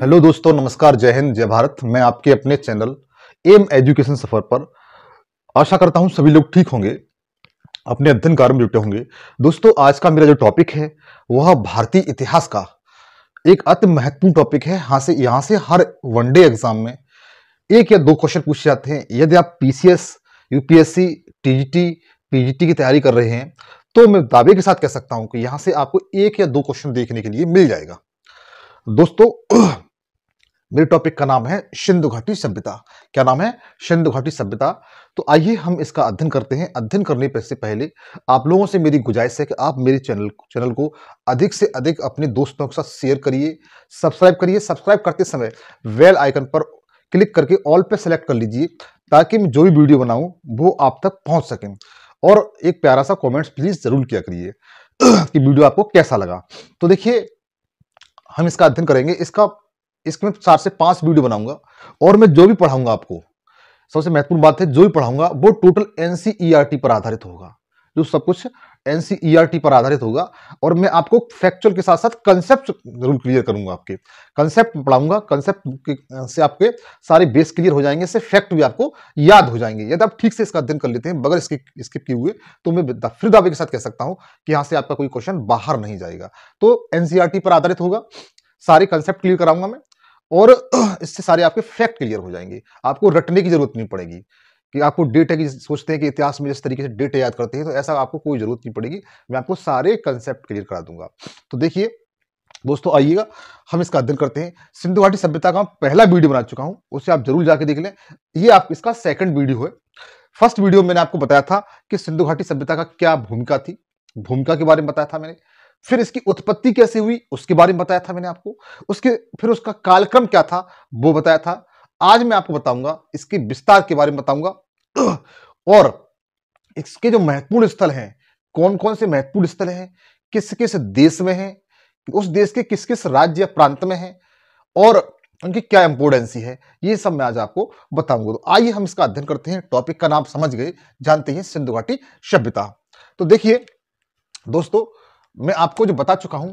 Hello दोस्तों नमस्कार जय हिंद जय भारत मैं आपके अपने चैनल एम एजुकेशन सफर पर आशा करता हूं सभी लोग ठीक होंगे अपने अध्ययन कार्य में जुटे होंगे दोस्तों आज का मेरा जो टॉपिक है वह भारतीय इतिहास का एक अति महत्वपूर्ण टॉपिक है यहां से यहाँ से हर वनडे एग्जाम में एक या दो क्वेश्चन पूछे जाते हैं यदि आप पीसीएस यूपीएससी टीजीटी पीजीटी की तैयारी कर रहे हैं तो मैं दावे के साथ कह सकता हूं कि यहाँ से आपको एक या दो क्वेश्चन देखने के लिए मिल जाएगा तो दोस्तों मेरे टॉपिक का नाम है सिंधु घाटी सभ्यता क्या नाम है सिंधु घाटी सभ्यता तो आइए हम इसका अध्ययन करते हैं अध्ययन करने से पहले आप लोगों से मेरी गुजारिश है कि आप मेरे चैनल चैनल को अधिक से अधिक अपने दोस्तों के साथ शेयर करिए सब्सक्राइब करिए सब्सक्राइब करते समय वेल आइकन पर क्लिक करके ऑल पे सेलेक्ट कर लीजिए ताकि मैं जो भी वीडियो बनाऊँ वो आप तक पहुँच सकें और एक प्यारा सा कॉमेंट्स प्लीज़ ज़रूर किया करिए कि वीडियो आपको कैसा लगा तो देखिए हम इसका अध्ययन करेंगे इसका इसमें चार से पांच वीडियो बनाऊंगा और मैं जो भी पढ़ाऊंगा आपको सबसे महत्वपूर्ण बात है जो भी पढ़ाऊंगा वो टोटल एनसीईआरटी e पर आधारित होगा जो सब कुछ एनसीईआरटी पर आधारित होगा और मैं आपको फैक्चुअल के साथ साथ कंसेप्ट जरूर क्लियर करूंगा आपके कंसेप्ट पढ़ाऊंगा कंसेप्ट से आपके सारे बेस क्लियर हो जाएंगे इससे फैक्ट भी आपको याद हो जाएंगे यदि आप ठीक से इसका अध्ययन कर लेते हैं बगैर इसके स्किप किए हुए तो मैं फिर दावे के साथ कह सकता हूं कि यहाँ से आपका कोई क्वेश्चन बाहर नहीं जाएगा तो एनसीआरटी पर आधारित होगा सारे कंसेप्ट क्लियर कराऊंगा मैं और इससे सारे आपके फैक्ट क्लियर हो जाएंगे आपको रटने की जरूरत नहीं पड़ेगी कि आपको है कि सोचते हैं कि इतिहास में जिस तरीके से डेटा याद करते हैं तो ऐसा आपको कोई ज़रूरत नहीं पड़ेगी मैं आपको सारे कंसेप्ट क्लियर करा दूंगा तो देखिए दोस्तों आइएगा हम इसका अध्ययन करते हैं सिंधु घाटी सभ्यता का पहला वीडियो बना चुका हूं उसे आप जरूर जाके देख लें ये आप इसका सेकंड वीडियो है फर्स्ट वीडियो मैंने आपको बताया था कि सिंधु घाटी सभ्यता का क्या भूमिका थी भूमिका के बारे में बताया था मैंने फिर इसकी उत्पत्ति कैसे हुई उसके बारे में बताया था मैंने आपको उसके फिर उसका कालक्रम क्या था वो बताया था आज मैं आपको बताऊंगा इसके विस्तार के बारे में बताऊंगा और इसके जो महत्वपूर्ण स्थल हैं कौन कौन से महत्वपूर्ण स्थल हैं किस किस देश में हैं उस देश के किस किस राज्य या प्रांत में हैं और उनकी क्या इंपोर्टेंसी है ये सब मैं आज आपको बताऊंगा तो आइए हम इसका अध्ययन करते हैं टॉपिक का नाम समझ गए जानते हैं सिंधु घाटी सभ्यता तो देखिए दोस्तों मैं आपको जो बता चुका हूं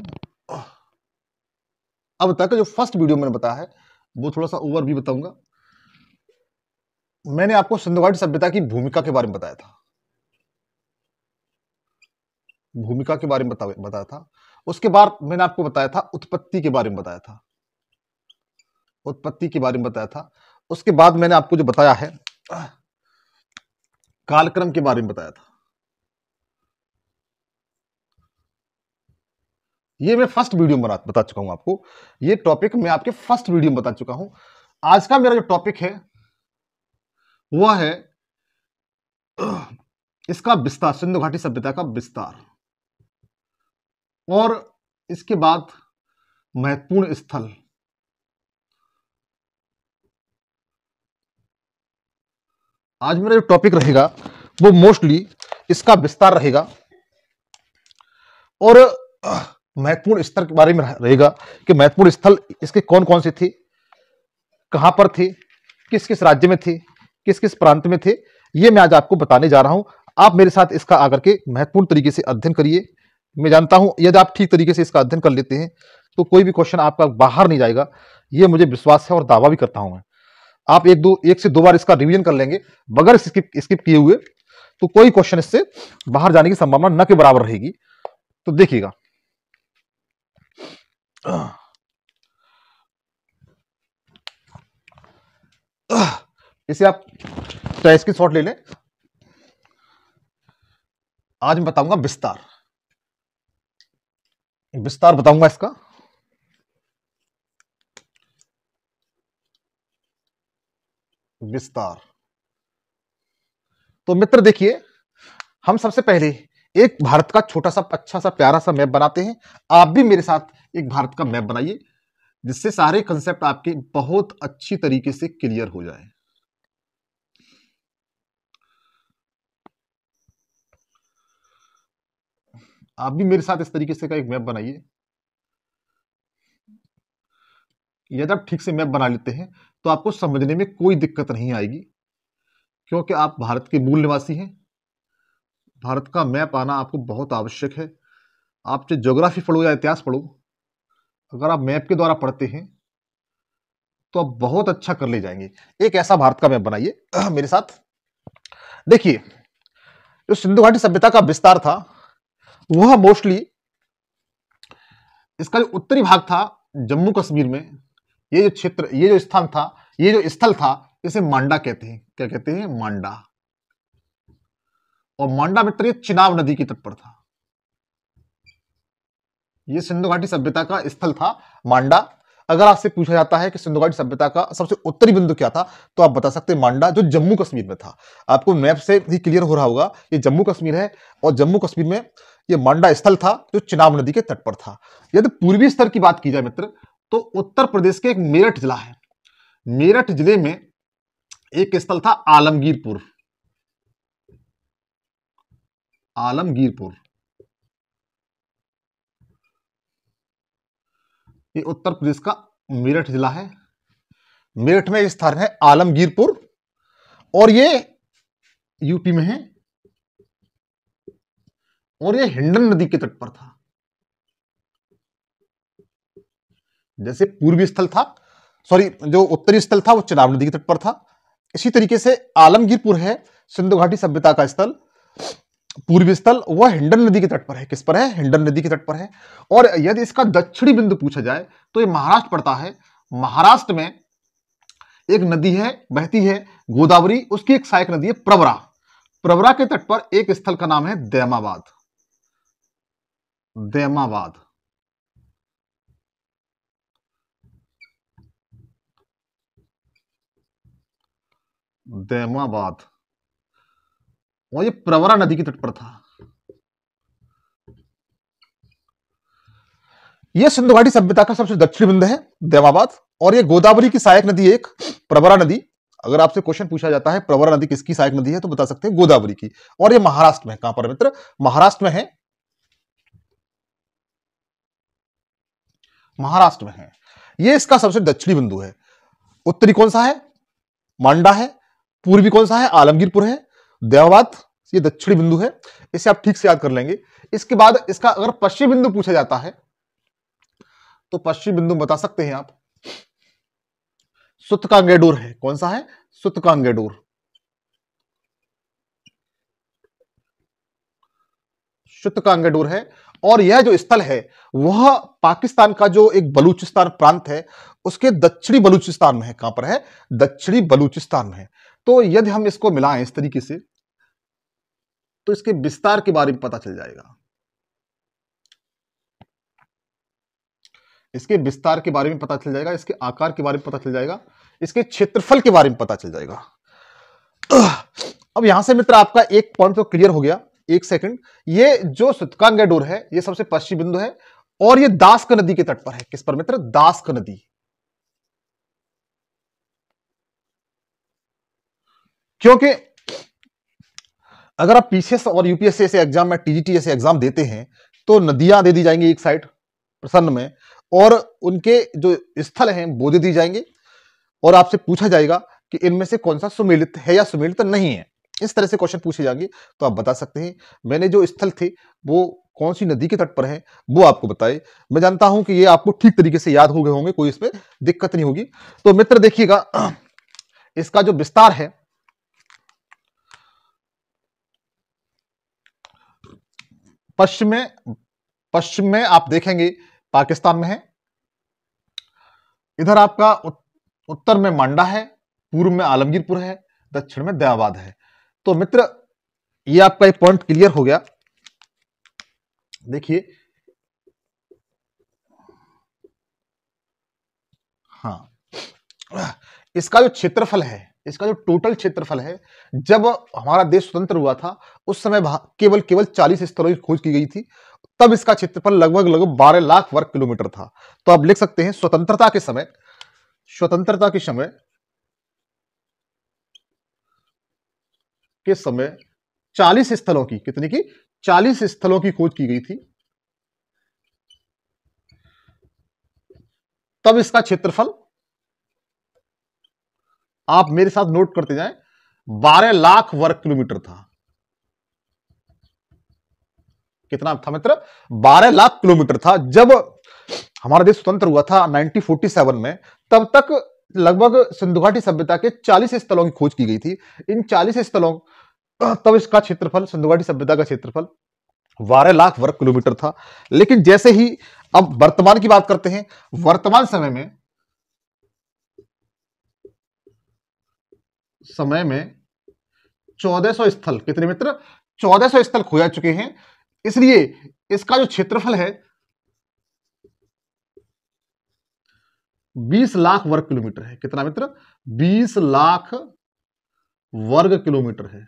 अब तक जो फर्स्ट वीडियो मैंने बताया है वो थोड़ा सा ओवर भी बताऊंगा मैंने आपको सिंधुवाड़ी सभ्यता की भूमिका के बारे में बताया था भूमिका के बारे में बता, बताया था उसके बाद मैंने आपको बताया था उत्पत्ति के बारे में बताया था उत्पत्ति के बारे में बताया था उसके बाद मैंने आपको जो बताया है कालक्रम के बारे में बताया था ये मैं फर्स्ट वीडियो में बता चुका हूँ आपको ये टॉपिक मैं आपके फर्स्ट वीडियो में बता चुका हूँ आज का मेरा जो टॉपिक है वह है इसका विस्तार सिंधु घाटी सभ्यता का विस्तार और इसके बाद महत्वपूर्ण स्थल आज मेरा जो टॉपिक रहेगा वो मोस्टली इसका विस्तार रहेगा और महत्वपूर्ण स्तर के बारे में रहेगा कि महत्वपूर्ण स्थल इसके कौन कौन से थे कहाँ पर थे किस किस राज्य में थे किस किस प्रांत में थे ये मैं आज आपको बताने जा रहा हूँ आप मेरे साथ इसका आकर के महत्वपूर्ण तरीके से अध्ययन करिए मैं जानता हूँ यदि आप ठीक तरीके से इसका अध्ययन कर लेते हैं तो कोई भी क्वेश्चन आपका बाहर नहीं जाएगा ये मुझे विश्वास है और दावा भी करता हूँ मैं आप एक दो एक से दो बार इसका रिवीजन कर लेंगे बगैर स्किप स्किप किए हुए तो कोई क्वेश्चन इससे बाहर जाने की संभावना न के बराबर रहेगी तो देखिएगा Uh. इसे आप चाहे की शॉट ले लें आज मैं बताऊंगा विस्तार विस्तार बताऊंगा इसका विस्तार तो मित्र देखिए हम सबसे पहले एक भारत का छोटा सा अच्छा सा प्यारा सा मैप बनाते हैं आप भी मेरे साथ एक भारत का मैप बनाइए जिससे सारे कंसेप्ट आपके बहुत अच्छी तरीके से क्लियर हो जाए आप भी मेरे साथ इस तरीके से का एक मैप बनाइए यदि आप ठीक से मैप बना लेते हैं तो आपको समझने में कोई दिक्कत नहीं आएगी क्योंकि आप भारत के मूल निवासी हैं भारत का मैप आना आपको बहुत आवश्यक है आप चाहे ज्योग्राफी पढ़ो या इतिहास पढ़ो अगर आप मैप के द्वारा पढ़ते हैं तो आप बहुत अच्छा कर ले जाएंगे एक ऐसा भारत का मैप बनाइए मेरे साथ देखिए जो सिंधु घाटी सभ्यता का विस्तार था वह मोस्टली इसका जो उत्तरी भाग था जम्मू कश्मीर में ये जो क्षेत्र ये जो स्थान था ये जो स्थल था इसे मांडा कहते हैं क्या कहते हैं मांडा और मांडा मित्र चिनाब नदी के तट पर था यह सिंधु घाटी सभ्यता का स्थल था मांडा अगर आपसे पूछा जाता है कि सिंधु घाटी सभ्यता का सबसे उत्तरी बिंदु क्या था तो आप बता सकते हैं मांडा जो जम्मू कश्मीर में था आपको मैप से ही क्लियर हो रहा होगा ये जम्मू कश्मीर है और जम्मू कश्मीर में ये मांडा स्थल था जो चिनाब नदी के तट पर था यदि पूर्वी स्तर की बात की जाए मित्र तो उत्तर प्रदेश के एक मेरठ जिला है मेरठ जिले में एक स्थल था आलमगीरपुर आलमगीरपुर ये उत्तर प्रदेश का मेरठ जिला है मेरठ में स्थान है आलमगीरपुर और ये यूपी में है और ये हिंडन नदी के तट पर था जैसे पूर्वी स्थल था सॉरी जो उत्तरी स्थल था वो चिनाब नदी के तट पर था इसी तरीके से आलमगीरपुर है सिंधु घाटी सभ्यता का स्थल पूर्वी स्थल वह हिंडन नदी के तट पर है किस पर है हिंडन नदी के तट पर है और यदि इसका दक्षिणी बिंदु पूछा जाए तो ये महाराष्ट्र पड़ता है महाराष्ट्र में एक नदी है बहती है गोदावरी उसकी एक सहायक नदी है प्रवरा प्रवरा के तट पर एक स्थल का नाम है दैमाबाद दैमाबाद दैमाबाद और ये प्रवरा नदी के तट पर था ये सिंधु घाटी सभ्यता का सबसे दक्षिणी बिंदु है देवाबाद और ये गोदावरी की सहायक नदी एक प्रवरा नदी अगर आपसे क्वेश्चन पूछा जाता है प्रवरा नदी किसकी सहायक नदी है तो बता सकते हैं गोदावरी की और ये महाराष्ट्र में है कहां पर मित्र महाराष्ट्र में है महाराष्ट्र में है ये इसका सबसे दक्षिणी बिंदु है उत्तरी कौन सा है मांडा है पूर्वी कौन सा है आलमगीरपुर है देवावात ये दक्षिणी बिंदु है इसे आप ठीक से याद कर लेंगे इसके बाद इसका अगर पश्चिम बिंदु पूछा जाता है तो पश्चिम बिंदु बता सकते हैं आप सुतकांगेडोर है कौन सा है सुतकांगेडोर शुतकांगेडोर है और यह जो स्थल है वह पाकिस्तान का जो एक बलूचिस्तान प्रांत है उसके दक्षिणी बलूचिस्तान में है कहां पर है दक्षिणी बलूचिस्तान में है तो यदि हम इसको मिलाएं इस तरीके से तो इसके विस्तार के बारे में पता चल जाएगा इसके विस्तार के बारे में पता चल जाएगा इसके आकार के बारे में पता चल जाएगा इसके क्षेत्रफल के बारे में पता चल जाएगा अब यहां से मित्र आपका एक पॉइंट तो क्लियर हो गया एक सेकंड ये जो सुतकांगा डोर है ये सबसे पश्चिम बिंदु है और ये दासक नदी के तट पर है किस पर मित्र दासक नदी क्योंकि अगर आप पीसीएस और यूपीएससी से एग्जाम में टीजीटी जैसे एग्जाम देते हैं तो नदियां दे दी जाएंगी एक साइड प्रसन्न में और उनके जो स्थल हैं वो दे दी जाएंगे और आपसे पूछा जाएगा कि इनमें से कौन सा सुमेलित है या सुमेलित नहीं है इस तरह से क्वेश्चन पूछे जाएंगे तो आप बता सकते हैं मैंने जो स्थल थे वो कौन सी नदी के तट पर है वो आपको बताए मैं जानता हूं कि ये आपको ठीक तरीके से याद हो गए होंगे कोई इसमें दिक्कत नहीं होगी तो मित्र देखिएगा इसका जो विस्तार है पश्चिम में पश्चिम में आप देखेंगे पाकिस्तान में है इधर आपका उत्तर में मांडा है पूर्व में आलमगीरपुर है दक्षिण में दयाबाद है तो मित्र ये आपका एक पॉइंट क्लियर हो गया देखिए हाँ इसका जो क्षेत्रफल है इसका जो टोटल क्षेत्रफल है जब हमारा देश स्वतंत्र हुआ था उस समय केवल केवल 40 स्थलों की खोज की गई थी तब इसका क्षेत्रफल लगभग लगभग 12 लाख वर्ग किलोमीटर था तो आप लिख सकते हैं स्वतंत्रता के समय स्वतंत्रता के समय के समय 40 स्थलों की कितनी की 40 स्थलों की खोज की गई थी तब इसका क्षेत्रफल आप मेरे साथ नोट करते जाएं बारह लाख वर्ग किलोमीटर था कितना था मित्र मतलब? बारह लाख किलोमीटर था जब हमारा देश स्वतंत्र हुआ था 1947 में तब तक लगभग सिंधु घाटी सभ्यता के 40 स्थलों की खोज की गई थी इन 40 स्थलों तब इसका क्षेत्रफल सिंधु घाटी सभ्यता का क्षेत्रफल बारह लाख वर्ग किलोमीटर था लेकिन जैसे ही अब वर्तमान की बात करते हैं वर्तमान समय में समय में 1400 स्थल कितने मित्र 1400 स्थल खोया चुके हैं इसलिए इसका जो क्षेत्रफल है 20 लाख वर्ग किलोमीटर है कितना मित्र 20 लाख वर्ग किलोमीटर है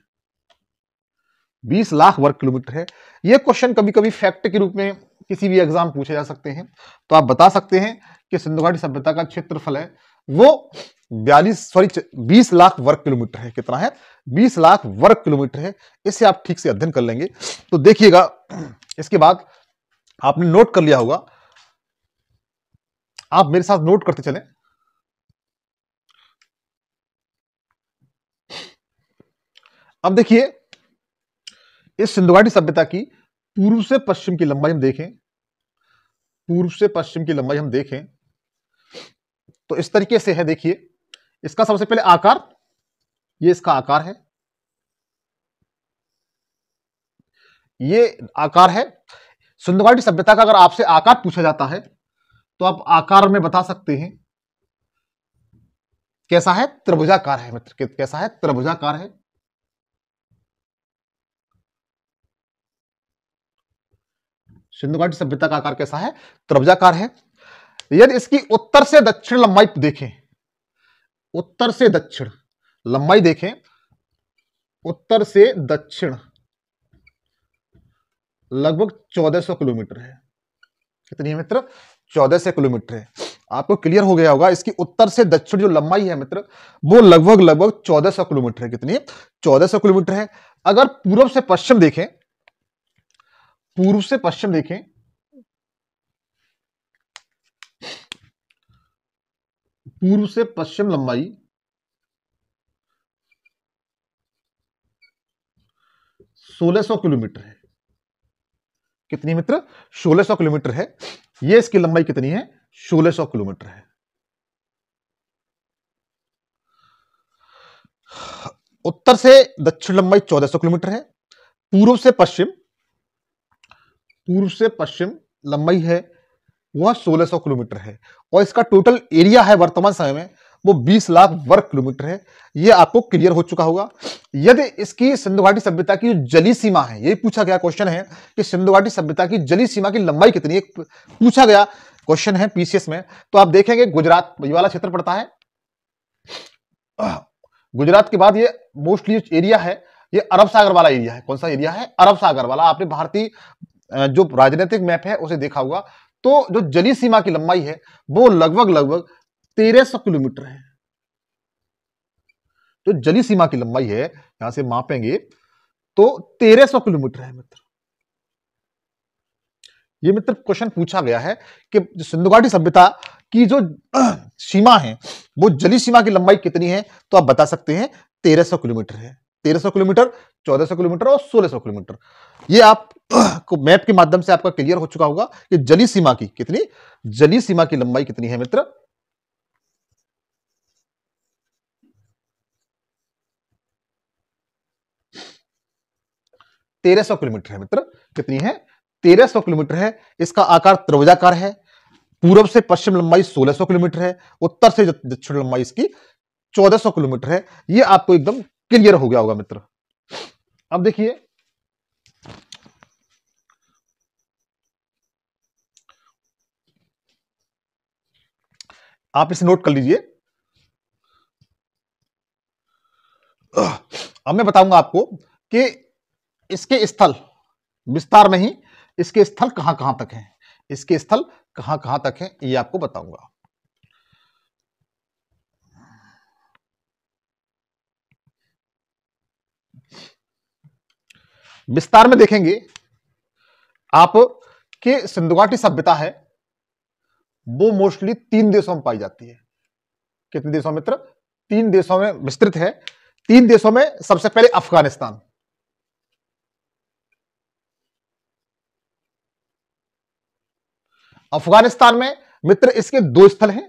20 लाख वर्ग किलोमीटर है यह क्वेश्चन कभी कभी फैक्ट के रूप में किसी भी एग्जाम पूछे जा सकते हैं तो आप बता सकते हैं कि सिंधु घाटी सभ्यता का क्षेत्रफल है वो बयालीस सॉरी बीस लाख वर्ग किलोमीटर है कितना है बीस लाख वर्ग किलोमीटर है इसे आप ठीक से अध्ययन कर लेंगे तो देखिएगा इसके बाद आपने नोट कर लिया होगा आप मेरे साथ नोट करते चलें अब देखिए इस सिंधु घाटी सभ्यता की पूर्व से पश्चिम की लंबाई हम देखें पूर्व से पश्चिम की लंबाई हम देखें तो इस तरीके से है देखिए इसका सबसे पहले आकार ये इसका आकार है ये आकार है सुंदरवाड़ी सभ्यता का अगर आपसे आकार पूछा जाता है तो आप आकार में बता सकते हैं कैसा है त्रिभुजाकार है मित्र कैसा है त्रिभुजाकार है सिंधु घाटी सभ्यता का आकार कैसा है त्रिभुजाकार है यदि इसकी उत्तर से दक्षिण लंबाई देखें उत्तर से दक्षिण लंबाई देखें उत्तर से दक्षिण लगभग 1400 किलोमीटर है कितनी है मित्र 1400 किलोमीटर है आपको क्लियर हो गया होगा इसकी उत्तर से दक्षिण जो लंबाई है मित्र वो लगभग लगभग 1400 किलोमीटर है कितनी 1400 किलोमीटर है अगर पूर्व से पश्चिम देखें पूर्व से पश्चिम देखें पूर्व से पश्चिम लंबाई सोलह सौ किलोमीटर है कितनी मित्र सोलह सौ किलोमीटर है ये इसकी लंबाई कितनी है सोलह सौ किलोमीटर है उत्तर से दक्षिण लंबाई चौदह सौ किलोमीटर है पूर्व से पश्चिम पूर्व से पश्चिम लंबाई है वह 1600 किलोमीटर है और इसका टोटल एरिया है वर्तमान समय में वो 20 लाख वर्ग किलोमीटर है यह आपको क्लियर हो चुका होगा यदि इसकी सिंधु घाटी सभ्यता की जो जली सीमा है ये पूछा गया क्वेश्चन है कि सिंधु घाटी सभ्यता की जली सीमा की लंबाई कितनी है पूछा गया क्वेश्चन है पीसीएस में तो आप देखेंगे गुजरात ये वाला क्षेत्र पड़ता है गुजरात के बाद ये मोस्टली एरिया है ये अरब सागर वाला एरिया है कौन सा एरिया है अरब सागर वाला आपने भारतीय जो राजनीतिक मैप है उसे देखा होगा तो जो जली सीमा की लंबाई है वो लगभग लगभग 1300 किलोमीटर है जो तो जली सीमा की लंबाई है यहां से मापेंगे तो 1300 किलोमीटर है मित्र ये मित्र क्वेश्चन पूछा गया है कि सिंधु घाटी सभ्यता की जो सीमा है वो जली सीमा की लंबाई कितनी है तो आप बता सकते हैं 1300 किलोमीटर है तेरह सौ किलोमीटर सौ किलोमीटर और सोलह सौ किलोमीटर ये आप को मैप के माध्यम से आपका क्लियर हो चुका होगा कि जली सीमा की कितनी जली सीमा की लंबाई कितनी है मित्र तेरह सौ किलोमीटर है मित्र कितनी है तेरह सौ किलोमीटर है इसका आकार त्रिभुजाकार है पूर्व से पश्चिम लंबाई 1600 किलोमीटर है उत्तर से दक्षिण लंबाई इसकी 1400 किलोमीटर है यह आपको एकदम क्लियर हो गया होगा मित्र अब देखिए आप इसे नोट कर लीजिए अब मैं बताऊंगा आपको कि इसके स्थल विस्तार में ही इसके स्थल कहां कहां तक हैं इसके स्थल कहां कहां तक हैं ये आपको बताऊंगा विस्तार में देखेंगे आप कि सिंधुघाटी सभ्यता है वो मोस्टली तीन देशों में पाई जाती है कितने देशों मित्र तीन देशों में विस्तृत है तीन देशों में सबसे पहले अफगानिस्तान अफगानिस्तान में मित्र इसके दो स्थल हैं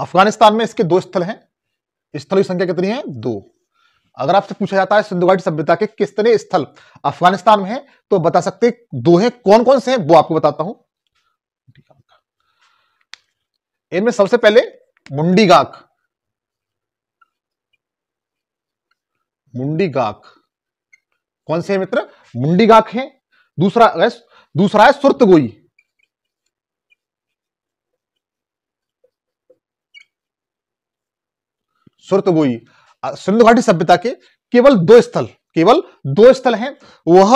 अफगानिस्तान में इसके दो स्थल हैं स्थल की संख्या कितनी है दो अगर आपसे पूछा जाता है सिंधु घाटी सभ्यता के कितने स्थल अफगानिस्तान में है तो बता सकते दो कौन कौन से हैं वो आपको बताता हूं इनमें सबसे पहले मुंडी गाक मुंडी गाक कौन से है मित्र मुंडी गाक है दूसरा दूसरा है सुरतगोई सुरतगोई सिंधु घाटी सभ्यता के केवल दो स्थल केवल दो स्थल हैं वह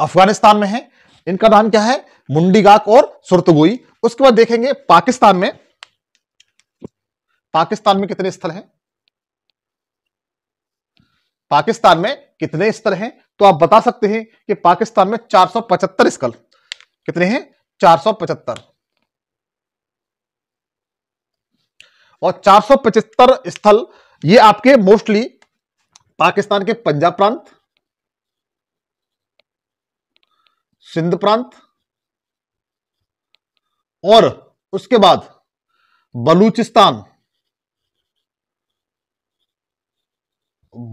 अफगानिस्तान में है इनका नाम क्या है मुंडीगाक और सुरतगोई उसके बाद देखेंगे पाकिस्तान में पाकिस्तान में कितने स्थल हैं पाकिस्तान में कितने स्थल हैं तो आप बता सकते हैं कि पाकिस्तान में 475 स्थल कितने हैं 475 और 475 स्थल ये आपके मोस्टली पाकिस्तान के पंजाब प्रांत सिंध प्रांत और उसके बाद बलूचिस्तान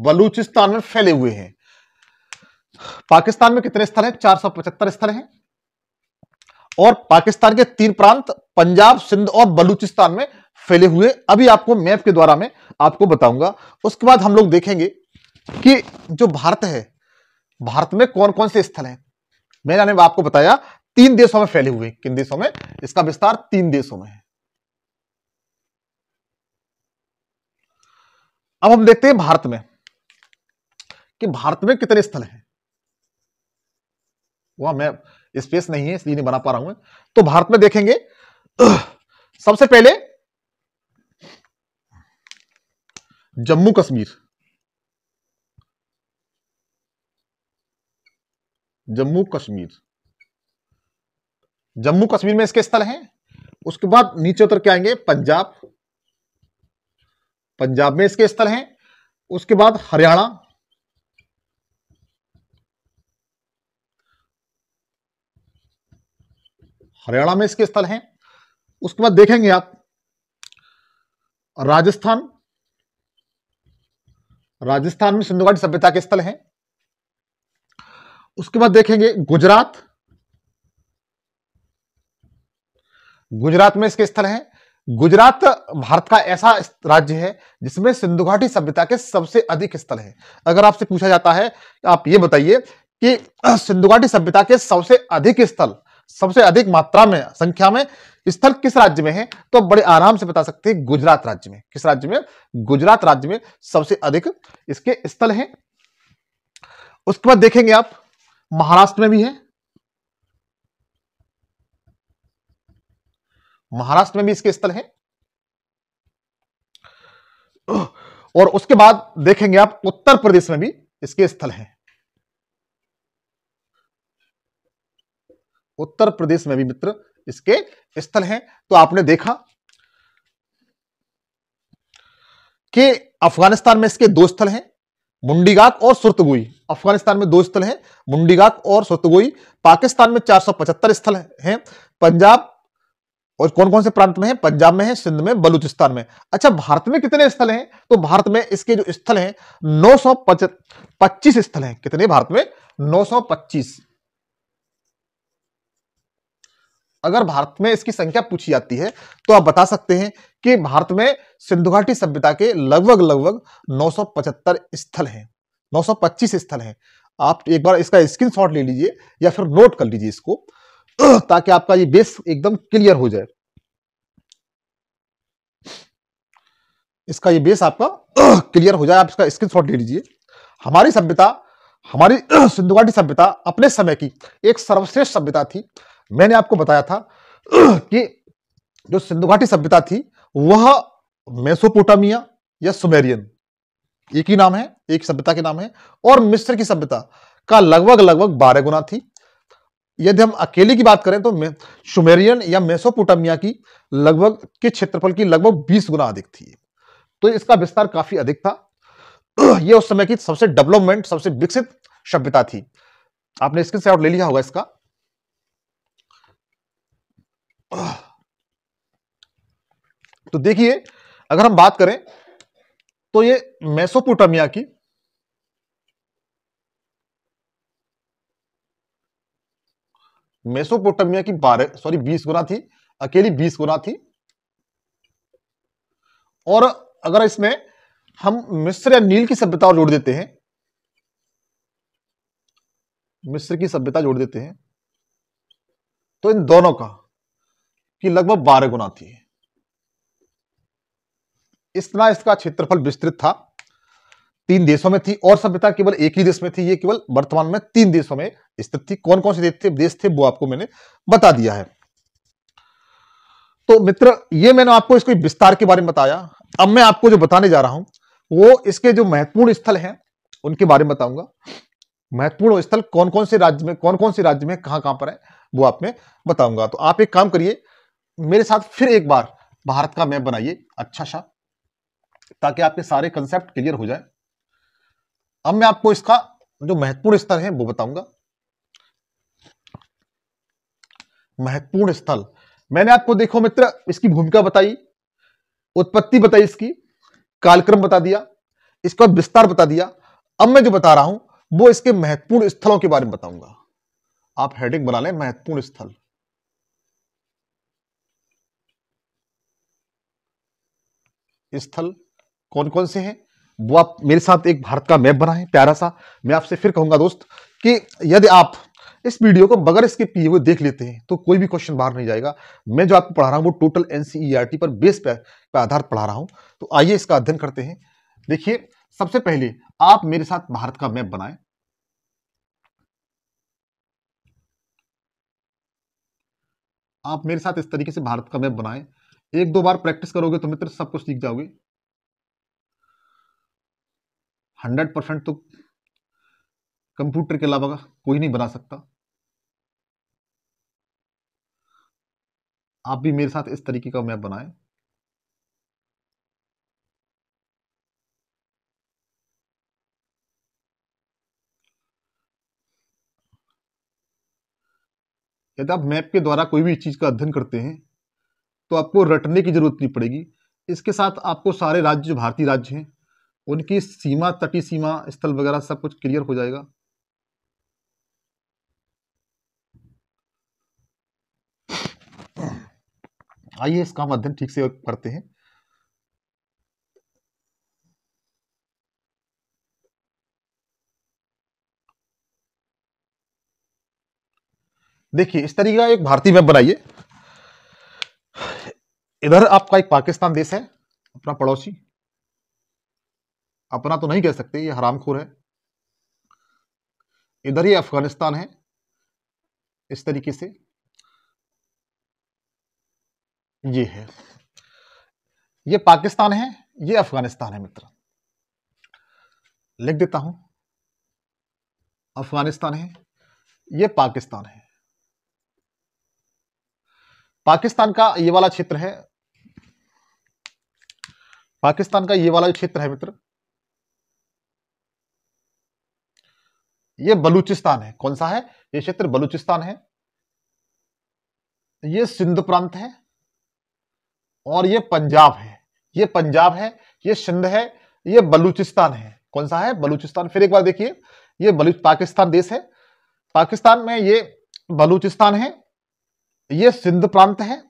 बलूचिस्तान में फैले हुए हैं पाकिस्तान में कितने स्थल हैं चार सौ पचहत्तर स्थल हैं और पाकिस्तान के तीन प्रांत पंजाब सिंध और बलूचिस्तान में फैले हुए अभी आपको मैप के द्वारा में आपको बताऊंगा उसके बाद हम लोग देखेंगे कि जो भारत है भारत में कौन कौन से स्थल हैं मैंने आपको बताया तीन देशों में फैले हुए किन देशों में इसका विस्तार तीन देशों में है अब हम देखते हैं भारत में कि भारत में कितने स्थल हैं वहां मैं स्पेस नहीं है इसलिए नहीं बना पा रहा हूं तो भारत में देखेंगे सबसे पहले जम्मू कश्मीर जम्मू कश्मीर जम्मू कश्मीर में इसके स्थल हैं उसके बाद नीचे उतर के आएंगे पंजाब पंजाब में इसके स्थल हैं उसके बाद हरियाणा हरियाणा में इसके स्थल हैं उसके बाद देखेंगे आप राजस्थान राजस्थान में सिंधु घाटी सभ्यता के स्थल हैं उसके बाद देखेंगे गुजरात गुजरात में इसके स्थल हैं गुजरात भारत का ऐसा राज्य है जिसमें सिंधु घाटी सभ्यता के सबसे अधिक स्थल हैं अगर आपसे पूछा जाता है आप ये बताइए कि सिंधु घाटी सभ्यता के सबसे अधिक स्थल सबसे अधिक मात्रा में संख्या में स्थल किस राज्य में है तो बड़े आराम से बता सकते हैं गुजरात राज्य में किस राज्य में गुजरात राज्य में सबसे अधिक इसके स्थल हैं उसके बाद देखेंगे आप महाराष्ट्र में भी है महाराष्ट्र में भी इसके स्थल हैं और उसके बाद देखेंगे आप उत्तर प्रदेश में भी इसके स्थल हैं उत्तर प्रदेश में भी मित्र इसके स्थल हैं तो आपने देखा कि अफगानिस्तान में इसके दो स्थल हैं मुंडीगाक और सुरतगोई अफगानिस्तान में दो स्थल हैं मुंडीगाक और सुरतगोई पाकिस्तान में चार स्थल हैं पंजाब और कौन कौन से प्रांत में है पंजाब में है सिंध में बलूचिस्तान में अच्छा भारत में कितने स्थल हैं तो भारत में इसके जो स्थल हैं 925 स्थल हैं कितने भारत में 925 अगर भारत में इसकी संख्या पूछी जाती है तो आप बता सकते हैं कि भारत में सिंधु घाटी सभ्यता के लगभग लगभग 975 स्थल हैं 925 स्थल हैं आप एक बार इसका स्क्रीनशॉट ले लीजिए या फिर नोट कर लीजिए इसको ताकि आपका ये बेस एकदम क्लियर हो जाए इसका ये बेस आपका क्लियर हो जाए आप इसका स्क्रीनशॉट ले लीजिए हमारी सभ्यता हमारी सिंधु घाटी सभ्यता अपने समय की एक सर्वश्रेष्ठ सभ्यता थी मैंने आपको बताया था कि जो सिंधु घाटी सभ्यता थी वह मेसोपोटामिया या सुमेरियन एक ही नाम है एक सभ्यता के नाम है और मिस्र की सभ्यता का लगभग लगभग बारह गुना थी यदि हम अकेले की बात करें तो सुमेरियन या मेसोपोटामिया की लगभग के क्षेत्रफल की लगभग 20 गुना अधिक थी तो इसका विस्तार काफी अधिक था यह उस समय की सबसे डेवलपमेंट सबसे विकसित सभ्यता थी आपने स्क्रीन शॉट ले लिया होगा इसका तो देखिए अगर हम बात करें तो ये मेसोपोटामिया की मेसोपोटामिया की बारह सॉरी बीस गुना थी अकेली बीस गुना थी और अगर इसमें हम मिस्र या नील की सभ्यता जोड़ देते हैं मिस्र की सभ्यता जोड़ देते हैं तो इन दोनों का की लगभग बारह गुना थी इतना इसका क्षेत्रफल विस्तृत था तीन देशों में थी और सभ्यता केवल एक ही देश में थी ये केवल वर्तमान में तीन देशों में स्थित थी कौन कौन से देश थे देश थे वो आपको मैंने बता दिया है तो मित्र ये मैंने आपको इसको विस्तार के बारे में बताया अब मैं आपको जो बताने जा रहा हूं वो इसके जो महत्वपूर्ण स्थल हैं उनके बारे में बताऊंगा महत्वपूर्ण स्थल कौन कौन से राज्य में कौन कौन से राज्य में कहां कहां पर है वो आप में बताऊंगा तो आप एक काम करिए मेरे साथ फिर एक बार भारत का मैप बनाइए अच्छा सा ताकि आपके सारे कंसेप्ट क्लियर हो जाए अब मैं आपको इसका जो महत्वपूर्ण स्तर है वो बताऊंगा महत्वपूर्ण स्थल मैंने आपको देखो मित्र इसकी भूमिका बताई उत्पत्ति बताई इसकी कालक्रम बता दिया इसका विस्तार बता दिया अब मैं जो बता रहा हूं वो इसके महत्वपूर्ण स्थलों के बारे में बताऊंगा आप हेडिंग बना लें महत्वपूर्ण स्थल स्थल कौन कौन से हैं वो आप मेरे साथ एक भारत का मैप बनाएं प्यारा सा मैं आपसे फिर कहूंगा दोस्त कि यदि आप इस वीडियो को बगैर इसके पिए हुए देख लेते हैं तो कोई भी क्वेश्चन बाहर नहीं जाएगा मैं जो आपको पढ़ा रहा हूँ वो टोटल एन e पर बेस पे, पे आधार पढ़ा रहा हूँ तो आइए इसका अध्ययन करते हैं देखिए सबसे पहले आप मेरे साथ भारत का मैप बनाए आप मेरे साथ इस तरीके से भारत का मैप बनाएं एक दो बार प्रैक्टिस करोगे तो मित्र सब कुछ सीख जाओगे हंड्रेड परसेंट तो कंप्यूटर के अलावा कोई नहीं बना सकता आप भी मेरे साथ इस तरीके का मैप बनाएं यदि आप मैप के द्वारा कोई भी चीज़ का अध्ययन करते हैं तो आपको रटने की ज़रूरत नहीं पड़ेगी इसके साथ आपको सारे राज्य जो भारतीय राज्य हैं उनकी सीमा तटी सीमा स्थल वगैरह सब कुछ क्लियर हो जाएगा आइए इसका माध्यम अध्ययन ठीक से करते हैं देखिए इस तरीके का एक भारतीय मैप बनाइए इधर आपका एक पाकिस्तान देश है अपना पड़ोसी अपना तो नहीं कह सकते ये हरामखोर है इधर ही अफगानिस्तान है इस तरीके से ये है ये पाकिस्तान है ये अफगानिस्तान है मित्र लिख देता हूं अफगानिस्तान है ये पाकिस्तान है पाकिस्तान का ये वाला क्षेत्र है पाकिस्तान का ये वाला जो क्षेत्र है मित्र ये बलूचिस्तान है कौन सा है ये क्षेत्र बलूचिस्तान है ये सिंध प्रांत है और ये पंजाब है ये पंजाब है ये सिंध है ये बलूचिस्तान है कौन सा है बलूचिस्तान फिर एक बार देखिए ये बलूच पाकिस्तान देश है पाकिस्तान में ये बलूचिस्तान है ये सिंध प्रांत है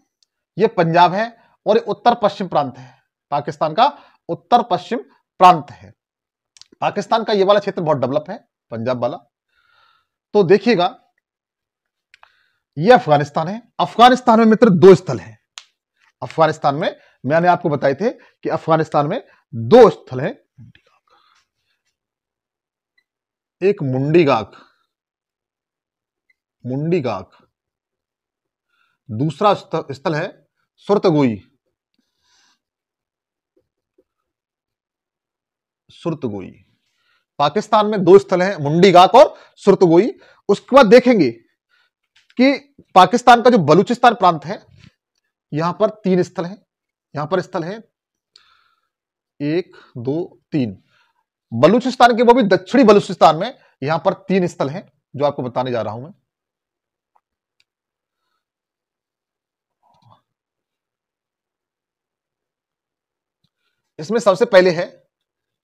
ये पंजाब है और ये उत्तर पश्चिम प्रांत है पाकिस्तान का उत्तर पश्चिम प्रांत है पाकिस्तान का यह वाला क्षेत्र बहुत डेवलप है पंजाब वाला तो देखिएगा यह अफगानिस्तान है अफगानिस्तान में मित्र दो स्थल है अफगानिस्तान में मैंने आपको बताए थे कि अफगानिस्तान में दो स्थल है एक मुंडीगाग मुंडीगाग दूसरा स्थल है सुरतगोई सुरतगोई पाकिस्तान में दो स्थल हैं मुंडी गाक और सुरतगोई उसके बाद देखेंगे कि पाकिस्तान का जो बलूचिस्तान प्रांत है यहां पर तीन स्थल है यहां पर स्थल है एक दो तीन बलूचिस्तान के वो भी दक्षिणी बलूचिस्तान में यहां पर तीन स्थल हैं जो आपको बताने जा रहा हूं मैं इसमें सबसे पहले है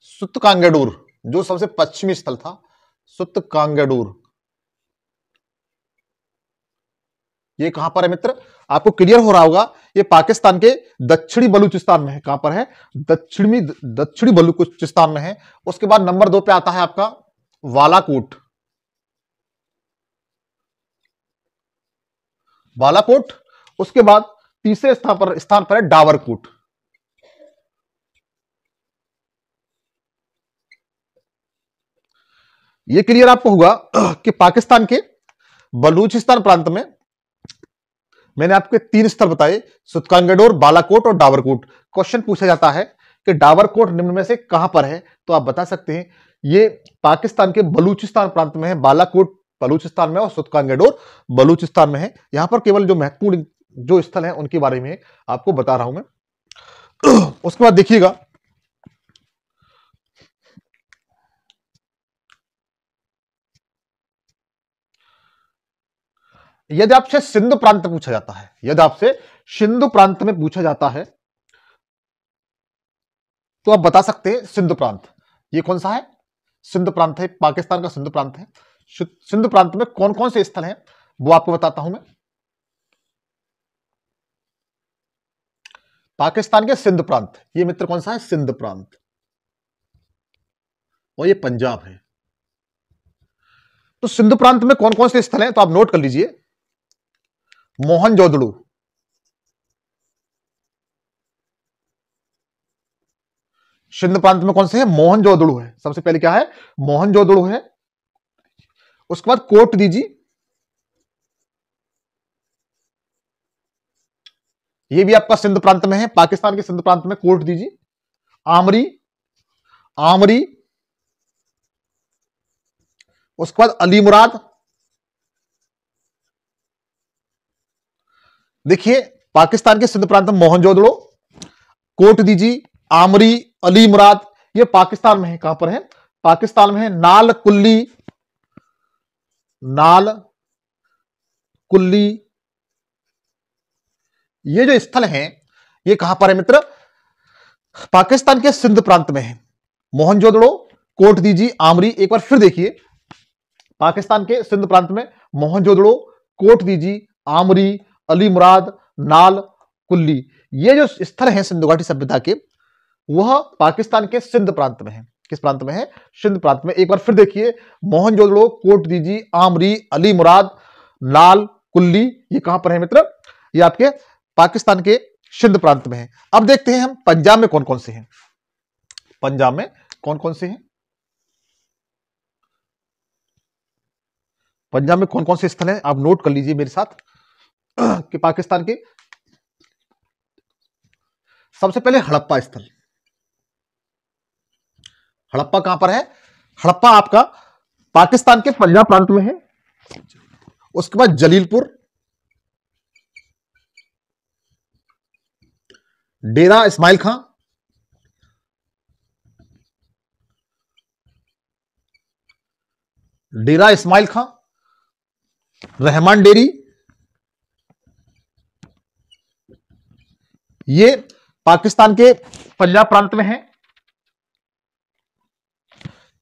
सुत कांगेडूर जो सबसे पश्चिमी स्थल था सुत कांगेडूर ये कहां पर है मित्र आपको क्लियर हो रहा होगा ये पाकिस्तान के दक्षिणी बलूचिस्तान में है कहां पर है दक्षिणी दक्षिणी बलूचिस्तान में है उसके बाद नंबर दो पे आता है आपका वालाकोट बालाकोट उसके बाद तीसरे स्थान पर स्थान पर है डावरकोट यह क्लियर आपको होगा कि पाकिस्तान के बलूचिस्तान प्रांत में मैंने आपके तीन स्थल बताए सुतकांगडोर बालाकोट और डावरकोट क्वेश्चन पूछा जाता है कि डावरकोट निम्न में से कहां पर है तो आप बता सकते हैं ये पाकिस्तान के बलूचिस्तान प्रांत में है बालाकोट बलूचिस्तान में और सुतकांगेडोर बलूचिस्तान में है यहां पर केवल जो महत्वपूर्ण जो स्थल है उनके बारे में आपको बता रहा हूं मैं उसके बाद देखिएगा यदि आपसे सिंधु प्रांत पूछा जाता है यदि आपसे सिंधु प्रांत में पूछा जाता है तो आप बता सकते हैं सिंधु प्रांत ये कौन सा है सिंधु प्रांत है पाकिस्तान का सिंधु प्रांत है सिंधु प्रांत में कौन कौन से स्थल हैं वो आपको बताता हूं मैं पाकिस्तान के सिंध प्रांत ये मित्र कौन सा है सिंध प्रांत और ये पंजाब है तो सिंधु प्रांत में कौन कौन से स्थल हैं तो आप नोट कर लीजिए मोहन जोदड़ू सिंध प्रांत में कौन से है मोहन जोदड़ू है सबसे पहले क्या है मोहन जोदड़ू है उसके बाद कोट दीजिए ये भी आपका सिंध प्रांत में है पाकिस्तान के सिंध प्रांत में कोट दीजिए आमरी आमरी उसके बाद अली मुराद देखिए पाकिस्तान के सिंध प्रांत में मोहनजोदड़ो कोट दीजी आमरी अली मुराद ये पाकिस्तान में है कहां पर है पाकिस्तान में है नाल कुल्ली नाल कुल्ली ये जो स्थल है ये कहां पर है मित्र पाकिस्तान के सिंध प्रांत में है मोहनजोदड़ो कोट दीजी आमरी एक बार फिर देखिए पाकिस्तान के सिंध प्रांत में मोहनजोदड़ो कोट दीजी आमरी अली मुराद नाल कुल्ली ये जो स्थल है सिंधु घाटी सभ्यता के वह पाकिस्तान के सिंध प्रांत में है किस प्रांत में है सिंध प्रांत में एक बार फिर देखिए मोहनजोदड़ो कोट दीजी आमरी अली मुराद लाल कुल्ली ये कहां पर है मित्र ये आपके पाकिस्तान के सिंध प्रांत में है अब देखते हैं हम पंजाब में कौन कौन से हैं पंजाब में कौन कौन से हैं पंजाब में कौन कौन से स्थल हैं आप नोट कर लीजिए मेरे साथ कि पाकिस्तान के सबसे पहले हड़प्पा स्थल हड़प्पा कहां पर है हड़प्पा आपका पाकिस्तान के पंजाब प्रांत में है उसके बाद जलीलपुर डेरा इस्माइल खां डेरा इस्माइल खां रहमान डेरी ये पाकिस्तान के पंजाब प्रांत में है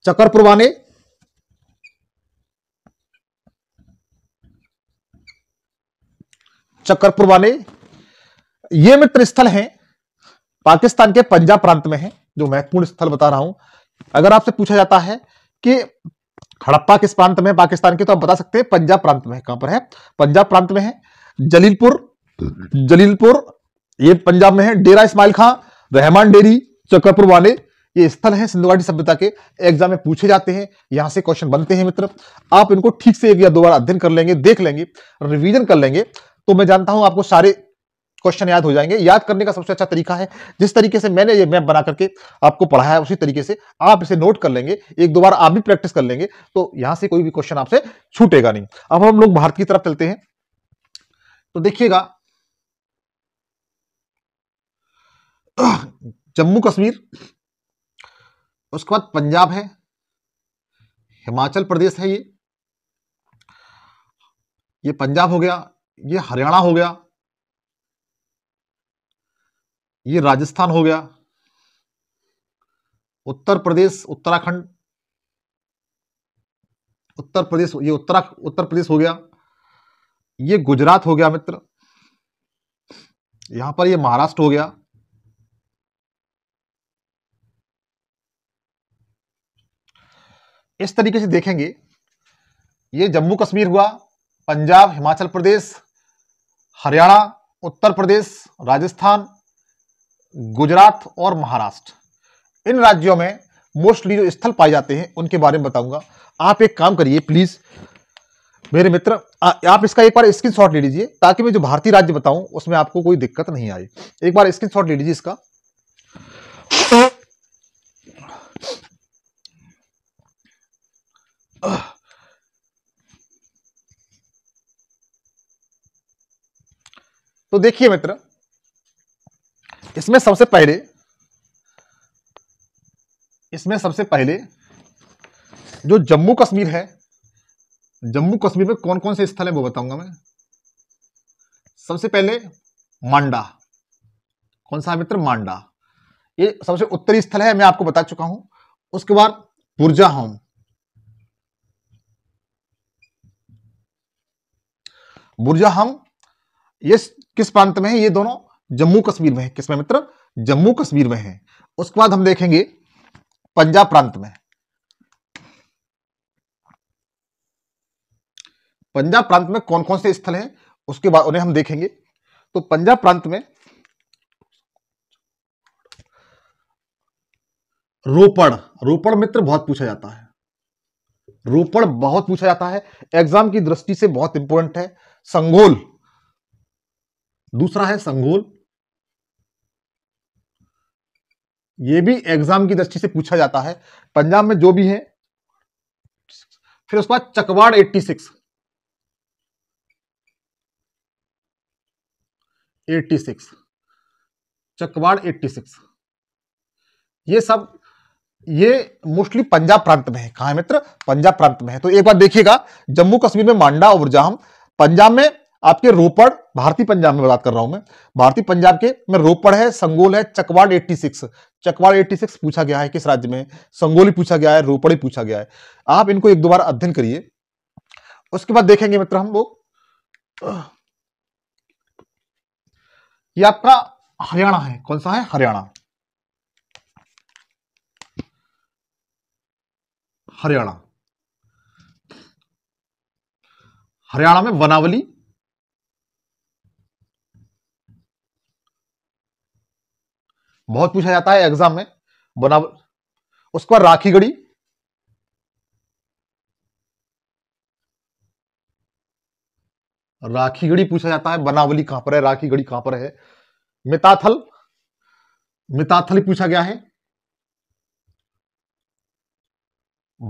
चकरपुरवाने ने ये मित्र स्थल है पाकिस्तान के पंजाब प्रांत में है जो महत्वपूर्ण स्थल बता रहा हूं अगर आपसे पूछा जाता है कि हड़प्पा किस प्रांत में पाकिस्तान के तो आप बता सकते हैं पंजाब प्रांत में कहां पर है पंजाब प्रांत में है जलीलपुर जलीलपुर ये पंजाब में है डेरा इस्माइल खां रहमान डेरी चक्रपुर वाले ये स्थल है घाटी सभ्यता के एग्जाम में पूछे जाते हैं यहां से क्वेश्चन बनते हैं मित्र आप इनको ठीक से एक या दो बार अध्ययन कर लेंगे देख लेंगे रिवीजन कर लेंगे तो मैं जानता हूं आपको सारे क्वेश्चन याद हो जाएंगे याद करने का सबसे अच्छा तरीका है जिस तरीके से मैंने ये मैप बना करके आपको पढ़ाया है उसी तरीके से आप इसे नोट कर लेंगे एक दो बार आप भी प्रैक्टिस कर लेंगे तो यहां से कोई भी क्वेश्चन आपसे छूटेगा नहीं अब हम लोग भारत की तरफ चलते हैं तो देखिएगा जम्मू कश्मीर उसके बाद पंजाब है हिमाचल प्रदेश है ये ये पंजाब हो गया ये हरियाणा हो गया ये राजस्थान हो गया उत्तर प्रदेश उत्तराखंड उत्तर प्रदेश ये उत्तरा उत्तर प्रदेश हो गया ये गुजरात हो गया मित्र यहां पर ये महाराष्ट्र हो गया इस तरीके से देखेंगे ये जम्मू कश्मीर हुआ पंजाब हिमाचल प्रदेश हरियाणा उत्तर प्रदेश राजस्थान गुजरात और महाराष्ट्र इन राज्यों में मोस्टली जो स्थल पाए जाते हैं उनके बारे में बताऊंगा आप एक काम करिए प्लीज़ मेरे मित्र आप इसका एक बार स्क्रीन शॉट ले लीजिए ताकि मैं जो भारतीय राज्य बताऊं उसमें आपको कोई दिक्कत नहीं आए एक बार स्क्रीन शॉट ले लीजिए इसका तो देखिए मित्र इसमें सबसे पहले इसमें सबसे पहले जो जम्मू कश्मीर है जम्मू कश्मीर में कौन कौन से स्थल है वो बताऊंगा मैं सबसे पहले मांडा कौन सा मित्र मांडा ये सबसे उत्तरी स्थल है मैं आपको बता चुका हूं उसके बाद पुर्जा होम बुरजाहम ये किस प्रांत में है ये दोनों जम्मू कश्मीर में है किसमें मित्र जम्मू कश्मीर में है उसके बाद हम देखेंगे पंजाब प्रांत में पंजाब प्रांत में कौन कौन से स्थल हैं उसके बाद उन्हें हम देखेंगे तो पंजाब प्रांत में रोपण रोपण मित्र बहुत पूछा जाता है रोपण बहुत पूछा जाता है एग्जाम की दृष्टि से बहुत इंपॉर्टेंट है संगोल दूसरा है संगोल ये भी एग्जाम की दृष्टि से पूछा जाता है पंजाब में जो भी है फिर उसके बाद चकवाड़ 86 सिक्स चकवाड़ 86 ये सब ये मोस्टली पंजाब प्रांत में है कहा है मित्र पंजाब प्रांत में है तो एक बार देखिएगा जम्मू कश्मीर में मांडा और जहां पंजाब में आपके रोपड़ भारतीय पंजाब में बात कर रहा हूं मैं भारतीय पंजाब के में रोपड़ है संगोल है चकवाड़ 86 चकवाड़ 86 पूछा गया है किस राज्य में संगोली पूछा गया है रोपड़ी पूछा गया है आप इनको एक दो बार अध्ययन करिए उसके बाद देखेंगे मित्र हम लोग ये आपका हरियाणा है कौन सा है हरियाणा हरियाणा हरियाणा में वनावली बहुत पूछा जाता है एग्जाम में वनाव उसके बाद राखीगढ़ी राखीगढ़ी पूछा जाता है बनावली कहां पर है राखीगढ़ी कहां पर है मिताथल मिताथल पूछा गया है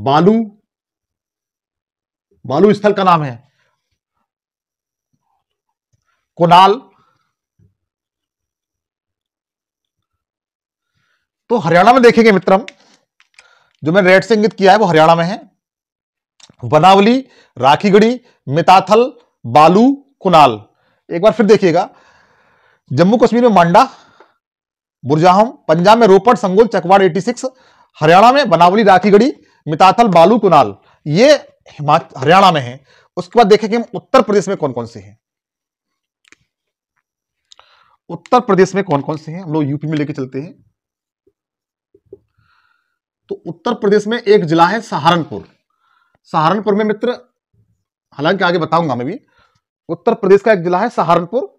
बालू बालू स्थल का नाम है कुणाल तो हरियाणा में देखेंगे मित्रम जो मैंने रेड से इंगित किया है वो हरियाणा में है बनावली राखीगढ़ी मिताथल बालू कुनाल एक बार फिर देखिएगा जम्मू कश्मीर में मांडा बुरजाहम पंजाब में रोपड़ संगोल चकवाड़ 86 हरियाणा में बनावली राखीगढ़ी मिताथल बालू कुनाल ये हरियाणा में है उसके बाद देखेंगे हम उत्तर प्रदेश में कौन कौन से हैं उत्तर प्रदेश में कौन कौन से हैं हम लोग यूपी में लेके चलते हैं तो उत्तर प्रदेश में एक जिला है सहारनपुर सहारनपुर में मित्र हालांकि आगे बताऊंगा मैं भी उत्तर प्रदेश का एक जिला है सहारनपुर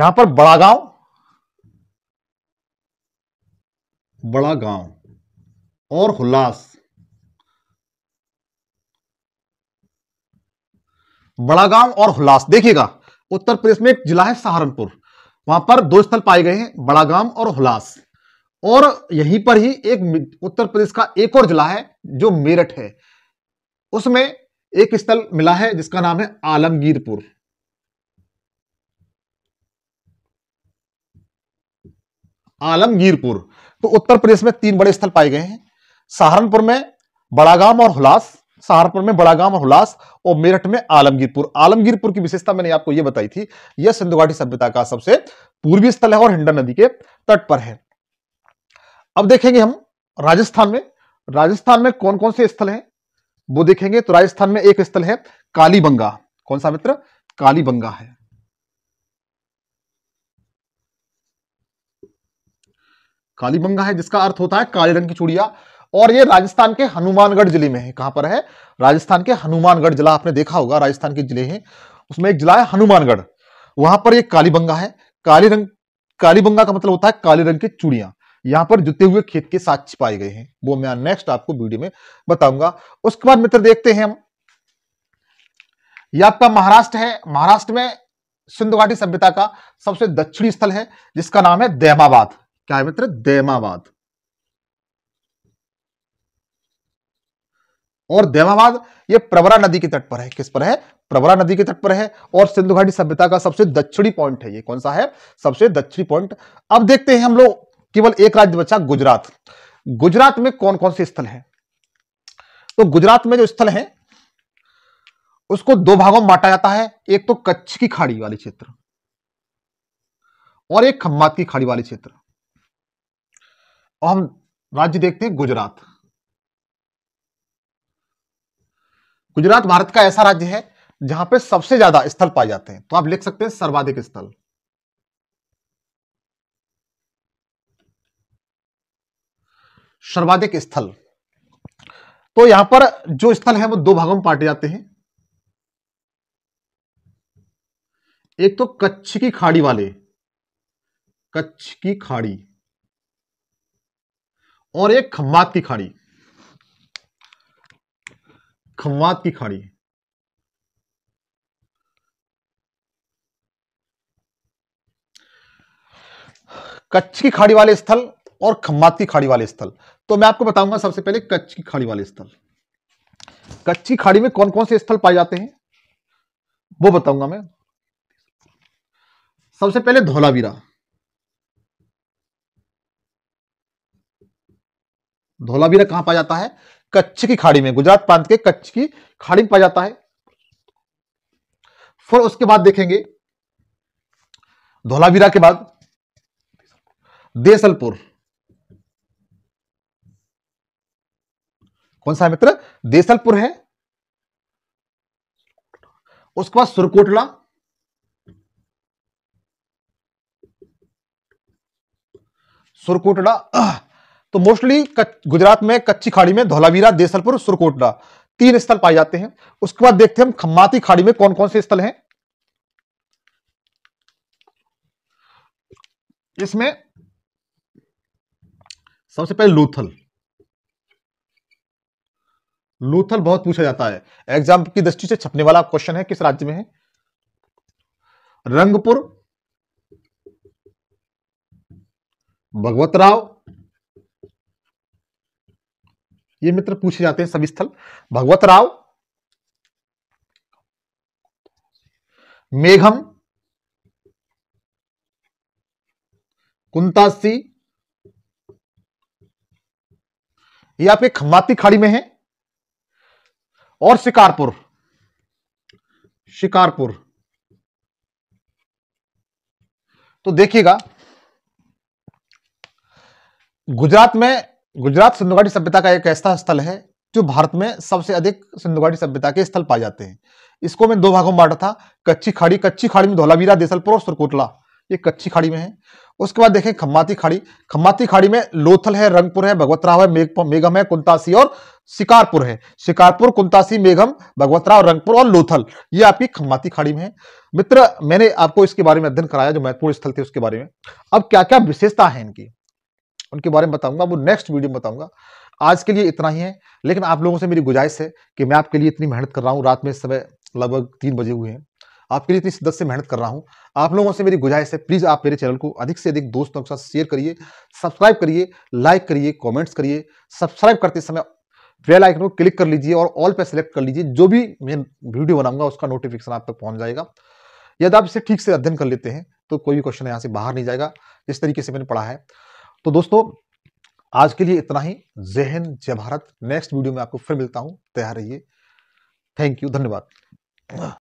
यहां पर बड़ा गांव बड़ा गांव और हुलास बड़ागांव और हुलास देखिएगा उत्तर प्रदेश में एक जिला है सहारनपुर वहां पर दो स्थल पाए गए हैं बड़ागाम और हुलास और यहीं पर ही एक उत्तर प्रदेश का एक और जिला है जो मेरठ है उसमें एक स्थल मिला है जिसका नाम है आलमगीरपुर आलमगीरपुर तो उत्तर प्रदेश में तीन बड़े स्थल पाए गए हैं सहारनपुर में बड़ागाम और हुलास सहारनपुर में बड़ागाम और हुलास और मेरठ में आलमगीरपुर आलमगीरपुर की विशेषता मैंने आपको यह बताई थी यह सिंधु घाटी सभ्यता का सबसे पूर्वी स्थल है और हिंडन नदी के तट पर है अब देखेंगे हम राजस्थान में राजस्थान में कौन कौन से स्थल हैं वो देखेंगे तो राजस्थान में एक स्थल है कालीबंगा कौन सा मित्र कालीबंगा है कालीबंगा है जिसका अर्थ होता है काले रंग की चूड़िया और ये राजस्थान के हनुमानगढ़ जिले में है कहां पर है राजस्थान के हनुमानगढ़ जिला आपने देखा होगा राजस्थान के जिले हैं उसमें एक जिला है हनुमानगढ़ वहां पर ये कालीबंगा है काली रंग कालीबंगा का मतलब होता है काले रंग की चूड़ियां यहां पर जुते हुए खेत के साथ छिपाए गए हैं वो मैं नेक्स्ट आपको वीडियो में बताऊंगा उसके बाद मित्र देखते हैं हम यह आपका महाराष्ट्र है महाराष्ट्र में सिंधु घाटी सभ्यता का सबसे दक्षिणी स्थल है जिसका नाम है दैमाबाद क्या है मित्र दैमाबाद और देवाबाद ये प्रवरा नदी के तट पर है किस पर है प्रवरा नदी के तट पर है और सिंधु घाटी सभ्यता का सबसे दक्षिणी पॉइंट है ये कौन सा है सबसे दक्षिणी पॉइंट अब देखते हैं हम लोग केवल एक राज्य बचा गुजरात गुजरात में कौन कौन से स्थल है तो गुजरात में जो स्थल है उसको दो भागों में बांटा जाता है एक तो कच्छ की खाड़ी वाले क्षेत्र और एक खम्मात की खाड़ी वाले क्षेत्र और हम राज्य देखते हैं गुजरात गुजरात भारत का ऐसा राज्य है जहां पे सबसे ज्यादा स्थल पाए जाते हैं तो आप लिख सकते हैं सर्वाधिक स्थल सर्वाधिक स्थल तो यहां पर जो स्थल है वो दो भागों में बांटे जाते हैं एक तो कच्छ की खाड़ी वाले कच्छ की खाड़ी और एक खम्बात की खाड़ी खमवात की खाड़ी कच्छ की खाड़ी वाले स्थल और खम्मात की खाड़ी वाले स्थल तो मैं आपको बताऊंगा सबसे पहले कच्छ की खाड़ी वाले स्थल कच्छ की खाड़ी में कौन कौन से स्थल पाए जाते हैं वो बताऊंगा मैं सबसे पहले धोलावीरा धोलावीरा कहां पाया जाता है कच्छ की खाड़ी में गुजरात प्रांत के कच्छ की खाड़ी में पाया जाता है फिर उसके बाद देखेंगे धोलावीरा के बाद देसलपुर कौन सा है मित्र देसलपुर है उसके बाद सुरकोटला सुरकोटला तो मोस्टली गुजरात में कच्ची खाड़ी में धोलावीरा देसलपुर सुरकोटला तीन स्थल पाए जाते हैं उसके बाद देखते हैं हम खम्माती खाड़ी में कौन कौन से स्थल हैं इसमें सबसे पहले लूथल लूथल बहुत पूछा जाता है एग्जाम की दृष्टि से छपने वाला क्वेश्चन है किस राज्य में है रंगपुर भगवत राव ये मित्र पूछे जाते हैं सभी स्थल भगवत राव मेघम कुंतासी ये आपके खम्बाती खाड़ी में है और शिकारपुर शिकारपुर तो देखिएगा गुजरात में गुजरात सिंधुघाटी सभ्यता का एक ऐसा स्थल है जो भारत में सबसे अधिक सिंधुगाड़ी सभ्यता के स्थल पाए जाते हैं इसको मैं दो भागों में बांटा था कच्ची खाड़ी कच्ची खाड़ी में धोलावीरा देसलपुर और सुरकोटला ये कच्ची खाड़ी में है उसके बाद देखें खम्माती खाड़ी खम्माती खाड़ी में लोथल है रंगपुर है भगवतराव है मेघम है कुंतासी और शिकारपुर है शिकारपुर कुंतासी मेघम भगवतराव रंगपुर और लोथल ये आपकी खम्माती खाड़ी में है मित्र मैंने आपको इसके बारे में अध्ययन कराया जो महत्वपूर्ण स्थल थे उसके बारे में अब क्या क्या विशेषता है इनकी उनके बारे में बताऊंगा वो नेक्स्ट वीडियो में बताऊंगा आज के लिए इतना ही है लेकिन आप लोगों से मेरी गुजाइश है कि मैं आपके लिए इतनी मेहनत कर रहा हूँ रात में समय लगभग तीन बजे हुए हैं आपके लिए इतनी शिद्दत से मेहनत कर रहा हूँ आप लोगों से मेरी गुजाइश है प्लीज़ आप मेरे चैनल को अधिक से अधिक दोस्तों के साथ शेयर करिए सब्सक्राइब करिए लाइक करिए कॉमेंट्स करिए सब्सक्राइब करते समय बेल आइकन को क्लिक कर लीजिए और ऑल पे सेलेक्ट कर लीजिए जो भी मैं वीडियो बनाऊंगा उसका नोटिफिकेशन आप तक पहुंच जाएगा यदि आप इसे ठीक से अध्ययन कर लेते हैं तो कोई भी क्वेश्चन यहाँ से बाहर नहीं जाएगा जिस तरीके से मैंने पढ़ा है तो दोस्तों आज के लिए इतना ही जहन जय भारत नेक्स्ट वीडियो में आपको फिर मिलता हूं तैयार रहिए थैंक यू धन्यवाद